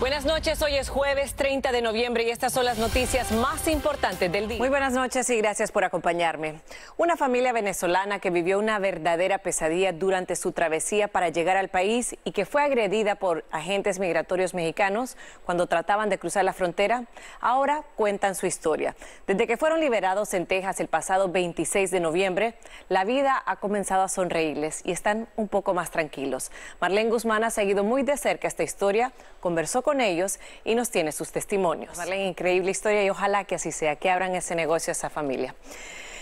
Buenas noches, hoy es jueves 30 de noviembre y estas son las noticias más importantes del día. Muy buenas noches y gracias por acompañarme. Una familia venezolana que vivió una verdadera pesadilla durante su travesía para llegar al país y que fue agredida por agentes migratorios mexicanos cuando trataban de cruzar la frontera, ahora cuentan su historia. Desde que fueron liberados en Texas el pasado 26 de noviembre, la vida ha comenzado a sonreírles y están un poco más tranquilos. Marlene Guzmán ha seguido muy de cerca esta historia, conversó con ellos y nos tiene sus testimonios. increíble historia y ojalá que así sea, que abran ese negocio a esa familia.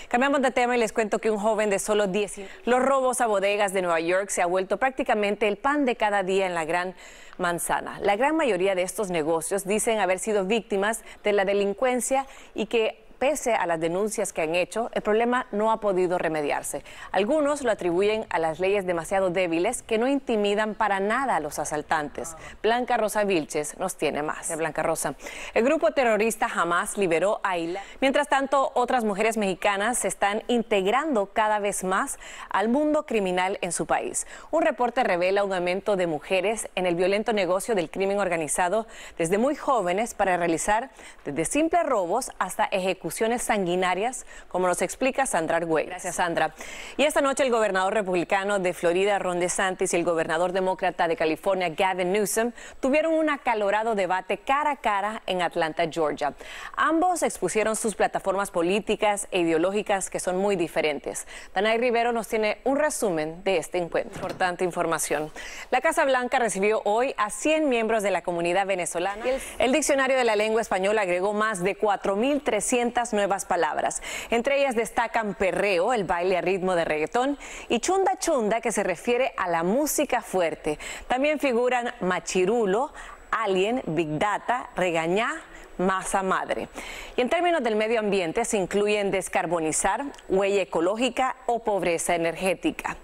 Cambiamos de tema y les cuento que un joven de solo 10... Los robos a bodegas de Nueva York se ha vuelto prácticamente el pan de cada día en la gran manzana. La gran mayoría de estos negocios dicen haber sido víctimas de la delincuencia y que pese a las denuncias que han hecho, el problema no ha podido remediarse. Algunos lo atribuyen a las leyes demasiado débiles que no intimidan para nada a los asaltantes. Blanca Rosa Vilches nos tiene más. Blanca Rosa. El grupo terrorista jamás liberó a Mientras tanto, otras mujeres mexicanas se están integrando cada vez más al mundo criminal en su país. Un reporte revela un aumento de mujeres en el violento negocio del crimen organizado desde muy jóvenes para realizar desde simples robos hasta ejecuciones sanguinarias, como nos explica Sandra Argüey. Gracias, Sandra. Y esta noche el gobernador republicano de Florida, Ron DeSantis, y el gobernador demócrata de California, Gavin Newsom, tuvieron un acalorado debate cara a cara en Atlanta, Georgia. Ambos expusieron sus plataformas políticas e ideológicas que son muy diferentes. Danay Rivero nos tiene un resumen de este encuentro. Importante información. La Casa Blanca recibió hoy a 100 miembros de la comunidad venezolana. El diccionario de la lengua española agregó más de 4.300 nuevas palabras. Entre ellas destacan perreo, el baile a ritmo de reggaetón, y chunda chunda, que se refiere a la música fuerte. También figuran machirulo, alien, big data, regañá, masa madre. Y en términos del medio ambiente se incluyen descarbonizar, huella ecológica o pobreza energética.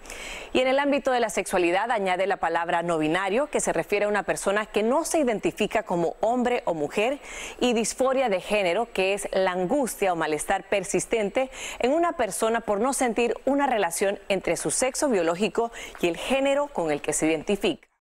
Y en el ámbito de la sexualidad añade la palabra no binario, que se refiere a una persona que no se identifica como hombre o mujer, y disforia de género, que es la angustia o malestar persistente en una persona por no sentir una relación entre su sexo biológico y el género con el que se identifica.